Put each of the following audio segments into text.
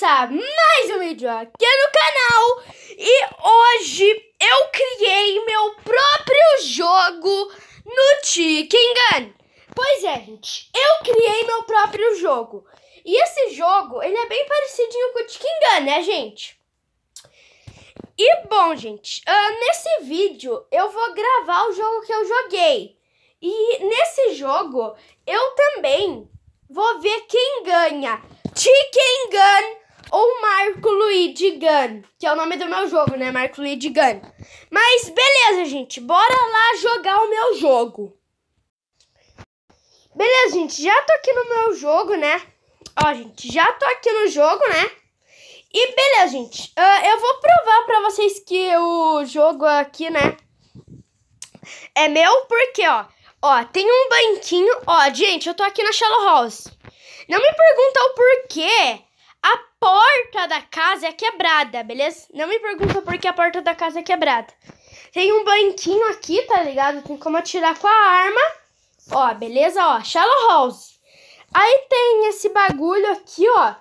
mais um vídeo aqui no canal E hoje eu criei meu próprio jogo no Chicken Gun Pois é, gente, eu criei meu próprio jogo E esse jogo, ele é bem parecidinho com o Chicken Gun, né, gente? E bom, gente, uh, nesse vídeo eu vou gravar o jogo que eu joguei E nesse jogo, eu também vou ver quem ganha Chicken Gun ou Marco Luigi Gun, que é o nome do meu jogo, né? Marco Luigi Gun. Mas beleza, gente, bora lá jogar o meu jogo. Beleza, gente, já tô aqui no meu jogo, né? Ó, gente, já tô aqui no jogo, né? E beleza, gente, uh, eu vou provar pra vocês que o jogo aqui, né, é meu, porque, ó, ó, tem um banquinho, ó, gente, eu tô aqui na Shallow House. Não me pergunta o porquê, a porta da casa é quebrada, beleza? Não me pergunta por que a porta da casa é quebrada. Tem um banquinho aqui, tá ligado? Tem como atirar com a arma. Ó, beleza? Ó, Shallow House. Aí tem esse bagulho aqui, ó.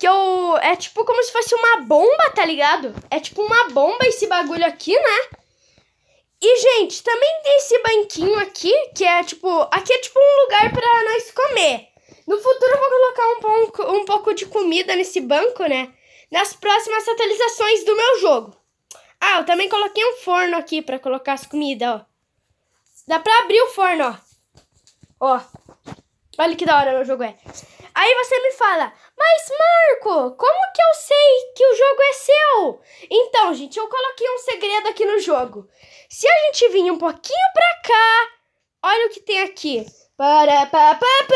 Que eu... É tipo como se fosse uma bomba, tá ligado? É tipo uma bomba esse bagulho aqui, né? E, gente, também tem esse banquinho aqui, que é tipo... Aqui é tipo um lugar pra nós comer. No futuro eu vou colocar um pouco, um pouco de comida nesse banco, né? Nas próximas atualizações do meu jogo. Ah, eu também coloquei um forno aqui pra colocar as comidas, ó. Dá pra abrir o forno, ó. Ó. Olha que da hora o jogo é. Aí você me fala, mas Marco, como que eu sei que o jogo é seu? Então, gente, eu coloquei um segredo aqui no jogo. Se a gente vir um pouquinho pra cá, olha o que tem aqui. Para, para, para,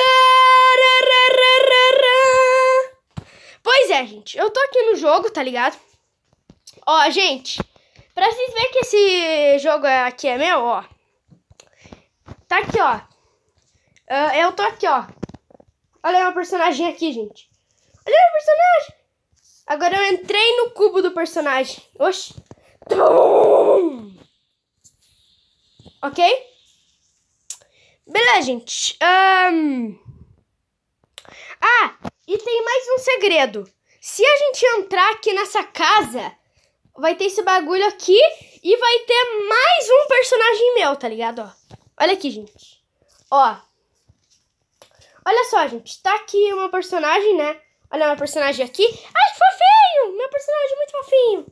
Pois é, gente. Eu tô aqui no jogo, tá ligado? Ó, gente. Pra vocês verem que esse jogo aqui é meu, ó. Tá aqui, ó. Uh, eu tô aqui, ó. Olha meu personagem aqui, gente. Olha meu personagem. Agora eu entrei no cubo do personagem. Oxi. Tum! Ok? Beleza, gente. Um... Ah, e tem mais um segredo. Se a gente entrar aqui nessa casa, vai ter esse bagulho aqui e vai ter mais um personagem meu, tá ligado? Ó, olha aqui, gente. Ó. Olha só, gente. Tá aqui uma personagem, né? Olha meu personagem aqui. Ai, que fofinho! Meu personagem é muito fofinho.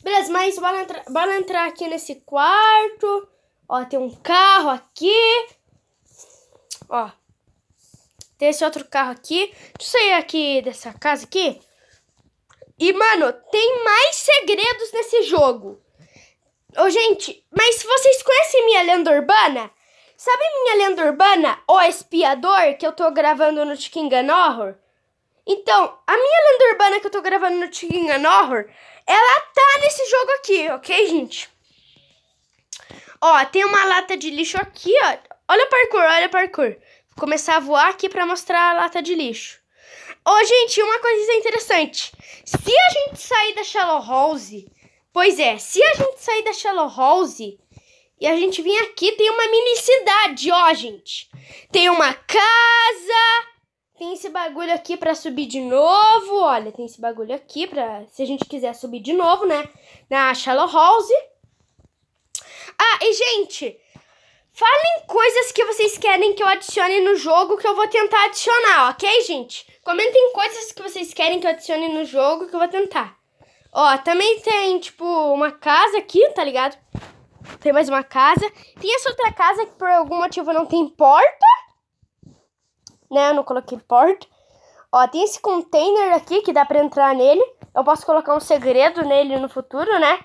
Beleza, mas bora, entra bora entrar aqui nesse quarto. Ó, tem um carro aqui. Ó. Tem esse outro carro aqui. Deixa eu sair aqui dessa casa aqui. E, mano, tem mais segredos nesse jogo. Ô, gente, mas se vocês conhecem minha lenda urbana, sabe minha lenda urbana, O Espiador, que eu tô gravando no Chicken Horror? Então, a minha lenda urbana que eu tô gravando no Chicken Horror, ela tá nesse jogo aqui, ok, gente? Ó, tem uma lata de lixo aqui, ó. Olha o parkour, olha o parkour. Vou começar a voar aqui para mostrar a lata de lixo. Ô, oh, gente, uma coisa é interessante. Se a gente sair da Shallow House... Pois é, se a gente sair da Shallow House e a gente vir aqui, tem uma mini cidade, ó, gente. Tem uma casa... Tem esse bagulho aqui para subir de novo, olha, tem esse bagulho aqui para se a gente quiser subir de novo, né, na Shallow House. Ah, e gente, Falem coisas que vocês querem que eu adicione no jogo que eu vou tentar adicionar, ok, gente? Comentem coisas que vocês querem que eu adicione no jogo que eu vou tentar. Ó, também tem, tipo, uma casa aqui, tá ligado? Tem mais uma casa. Tem essa outra casa que por algum motivo não tem porta. Né, eu não coloquei porta. Ó, tem esse container aqui que dá pra entrar nele. Eu posso colocar um segredo nele no futuro, né?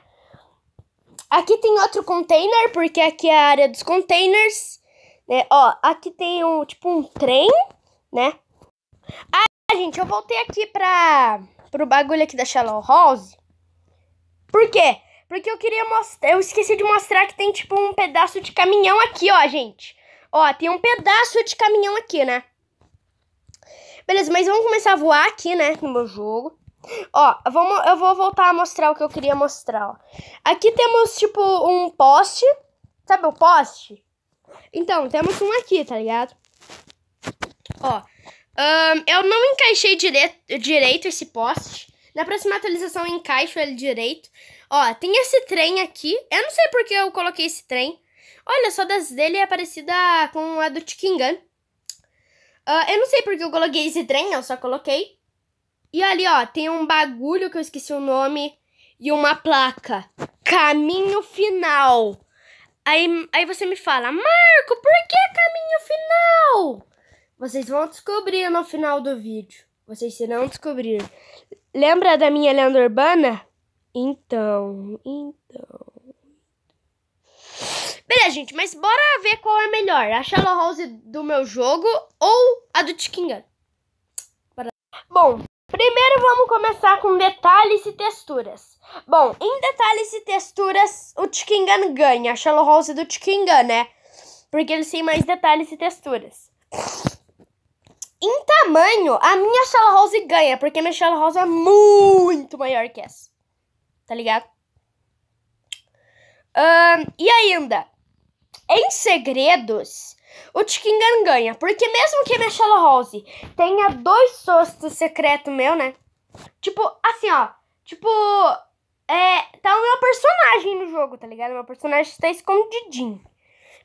Aqui tem outro container, porque aqui é a área dos containers. Né? Ó, aqui tem um, tipo um trem, né? Ah, gente, eu voltei aqui pra, pro bagulho aqui da Shallow House. Por quê? Porque eu queria mostrar... Eu esqueci de mostrar que tem, tipo, um pedaço de caminhão aqui, ó, gente. Ó, tem um pedaço de caminhão aqui, né? Beleza, mas vamos começar a voar aqui, né, no meu jogo. Ó, vamos, eu vou voltar a mostrar o que eu queria mostrar, ó. Aqui temos, tipo, um poste. Sabe o poste? Então, temos um aqui, tá ligado? Ó, um, eu não encaixei direito, direito esse poste. Na próxima atualização eu encaixo ele direito. Ó, tem esse trem aqui. Eu não sei porque eu coloquei esse trem. Olha, só das dele é parecida com a do Chicken Gun. Uh, eu não sei porque eu coloquei esse trem, eu só coloquei. E ali, ó, tem um bagulho que eu esqueci o nome e uma placa. Caminho final. Aí, aí você me fala, Marco, por que caminho final? Vocês vão descobrir no final do vídeo. Vocês irão descobrir. Lembra da minha lenda urbana? Então, então. Beleza, gente, mas bora ver qual é melhor. A Shallow House do meu jogo ou a do Chicken Gun. Bom, Primeiro vamos começar com detalhes e texturas. Bom, em detalhes e texturas, o Tikingan ganha. A Shallow Rose é do Tikingan, né? Porque eles têm mais detalhes e texturas. Em tamanho, a minha Shallow Rose ganha, porque minha Shallow Rose é muito maior que essa. Tá ligado? Um, e ainda, em segredos, o Tikingan ganha. Porque mesmo que a Michelle Rose tenha dois sustos secreto meu, né? Tipo, assim, ó. Tipo, é, tá o meu personagem no jogo, tá ligado? Meu personagem está escondidinho.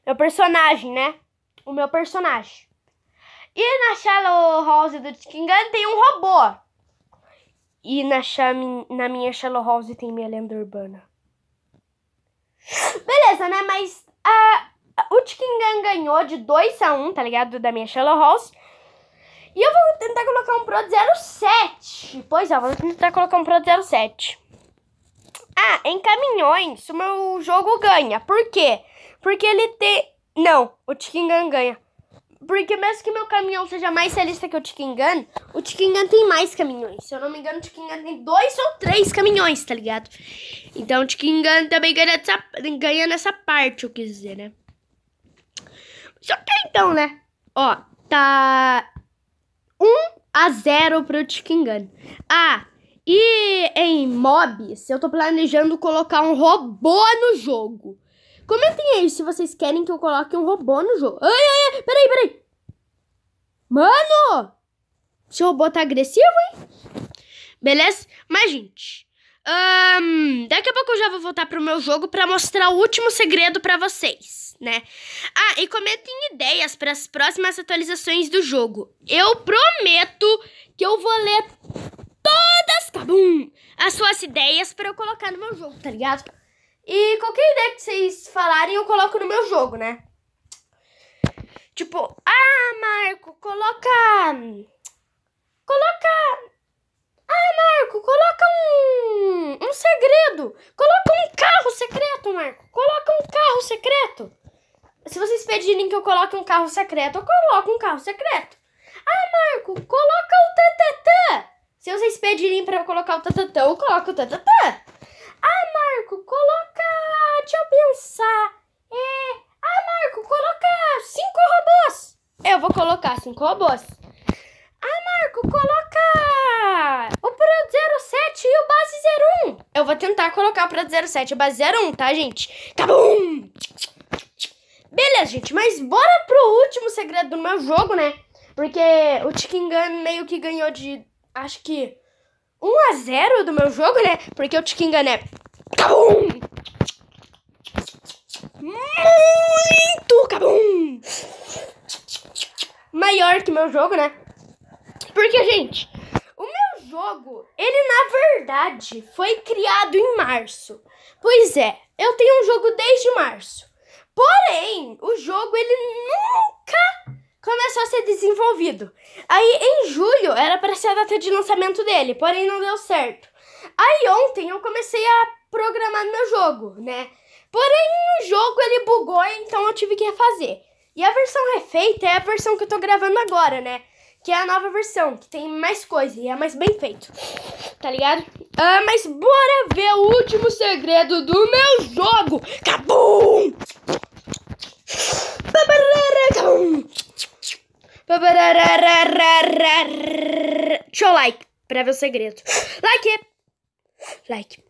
Meu personagem, né? O meu personagem. E na Shallow Rose do Tikingan tem um robô. E na, chame, na minha Shallow Rose tem minha lenda urbana. Beleza, né? Mas a, ah, o Tikingan ganhou de 2 a 1 tá ligado? Da minha Sherlock Holmes. E eu vou tentar colocar um Pro 07. Pois é, vou tentar colocar um Pro 07. Ah, em caminhões, o meu jogo ganha. Por quê? Porque ele tem... Não, o Tikingan ganha. Porque mesmo que meu caminhão seja mais realista que o Tikingan, o Tikingan tem mais caminhões. Se eu não me engano, o Tikingan tem dois ou três caminhões, tá ligado? Então o Tikingan também ganha, nessa, ganha nessa parte, eu quis dizer, né? que então, né? Ó, tá 1 a 0 pro Tikingan. Ah, e em mobs, eu tô planejando colocar um robô no jogo. Comentem aí se vocês querem que eu coloque um robô no jogo. Ai, ai, ai, peraí, peraí. Mano! Esse robô tá agressivo, hein? Beleza? Mas, gente, um, daqui a pouco eu já vou voltar pro meu jogo para mostrar o último segredo para vocês, né? Ah, e comentem ideias para as próximas atualizações do jogo. Eu prometo que eu vou ler todas, cabum, tá as suas ideias para eu colocar no meu jogo, tá ligado? E qualquer ideia que vocês falarem, eu coloco no meu jogo, né? Tipo, ah, Marco, coloca coloca ah, Marco, coloca um, um segredo. Coloca um carro secreto, Marco. Coloca um carro secreto. Se vocês pedirem que eu coloque um carro secreto, eu coloco um carro secreto. Ah, Marco, coloca o tatatã. Se vocês pedirem para eu colocar o tatatã, eu coloco o tatatã. Ah, Marco, coloca... Deixa eu pensar. É... Ah, Marco, coloca cinco robôs. Eu vou colocar cinco robôs. Eu vou tentar colocar pra 07, é base 01, tá, gente? Cabum! Tá Beleza, gente, mas bora pro último segredo do meu jogo, né? Porque o Chicken Gun meio que ganhou de, acho que, 1 a 0 do meu jogo, né? Porque o Chicken Gun é... Cabum! Muito cabum! Maior que meu jogo, né? Porque, gente, jogo, ele na verdade foi criado em março. Pois é, eu tenho um jogo desde março. Porém, o jogo ele nunca começou a ser desenvolvido. Aí em julho era para ser a data de lançamento dele, porém não deu certo. Aí ontem eu comecei a programar meu jogo, né? Porém o jogo ele bugou, então eu tive que refazer. E a versão refeita é a versão que eu tô gravando agora, né? que é a nova versão, que tem mais coisa e é mais bem feito. Tá ligado? Ah, mas bora ver o último segredo do meu jogo! Cabum! Deixa eu like pra ver o segredo. Like! Like.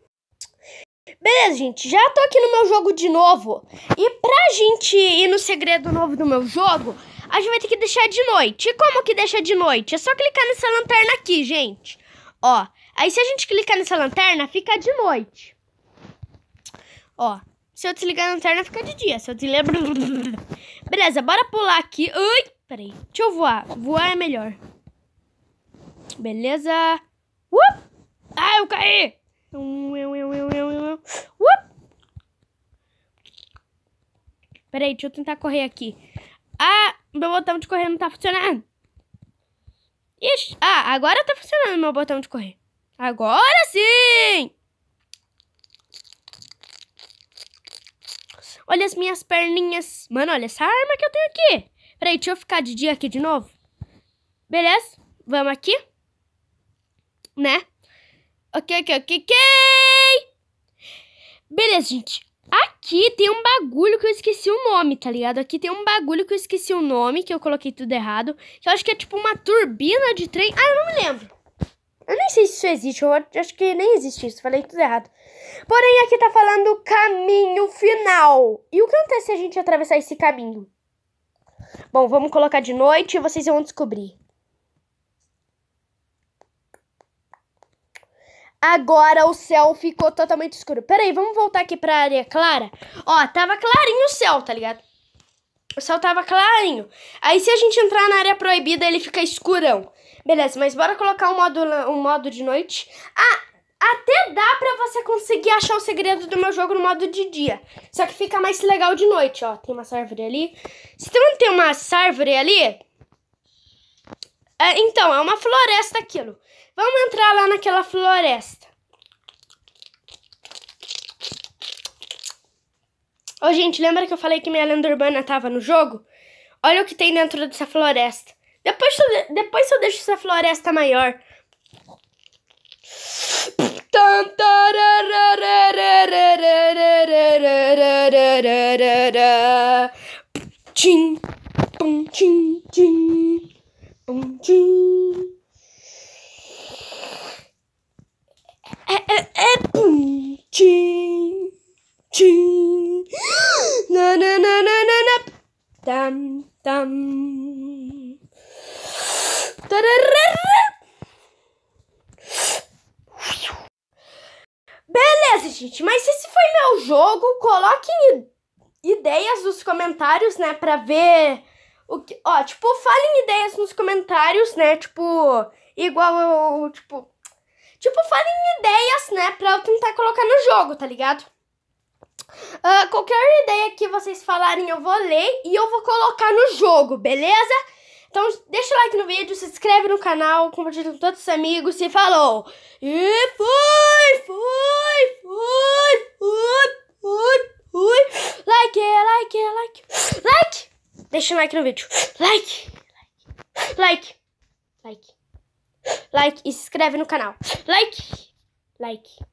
Beleza, gente, já tô aqui no meu jogo de novo. E pra gente ir no segredo novo do meu jogo, a gente vai ter que deixar de noite. E como que deixa de noite? É só clicar nessa lanterna aqui, gente. Ó, aí se a gente clicar nessa lanterna, fica de noite. Ó, se eu desligar a lanterna, fica de dia. Se eu desligar... Beleza, bora pular aqui. Ai, peraí. Deixa eu voar. Voar é melhor. Beleza. Uop! Ah, eu caí! Uop! Peraí, deixa eu tentar correr aqui meu botão de correr não tá funcionando. Ixi, ah, agora tá funcionando meu botão de correr. Agora sim! Olha as minhas perninhas. Mano, olha essa arma que eu tenho aqui. Peraí, deixa eu ficar de dia aqui de novo. Beleza? Vamos aqui. Né? Ok, ok, ok, ok! Beleza, gente aqui tem um bagulho que eu esqueci o nome, tá ligado? Aqui tem um bagulho que eu esqueci o nome, que eu coloquei tudo errado. Que eu acho que é tipo uma turbina de trem. Ah, eu não me lembro. Eu nem sei se isso existe, eu acho que nem existe isso, falei tudo errado. Porém, aqui tá falando caminho final. E o que acontece se a gente atravessar esse caminho? Bom, vamos colocar de noite e vocês vão descobrir. Agora o céu ficou totalmente escuro. Pera aí, vamos voltar aqui pra área clara. Ó, tava clarinho o céu, tá ligado? O céu tava clarinho. Aí se a gente entrar na área proibida, ele fica escurão. Beleza, mas bora colocar um modo, um modo de noite. Ah, até dá pra você conseguir achar o segredo do meu jogo no modo de dia. Só que fica mais legal de noite, ó. Tem uma árvore ali. Se não tem uma árvore ali, é, então, é uma floresta aquilo. Vamos entrar lá naquela floresta. Ô, gente, lembra que eu falei que minha lenda urbana tava no jogo? Olha o que tem dentro dessa floresta. Depois eu, depois eu deixo essa floresta maior. Tantararara. gente. Mas esse foi meu jogo. Coloquem ideias nos comentários, né? Pra ver o que. Ó, tipo, falem ideias nos comentários, né? Tipo, igual eu. Tipo. Tipo, falem ideias, né? Pra eu tentar colocar no jogo, tá ligado? Uh, qualquer ideia que vocês falarem eu vou ler e eu vou colocar no jogo, beleza? Então deixa o like no vídeo, se inscreve no canal, compartilha com todos os amigos e falou! E fui, fui, fui, fui, fui, fui. Like, like, like, like! Deixa o like no vídeo. Like, like, like, like, like e se inscreve no canal. Like, like.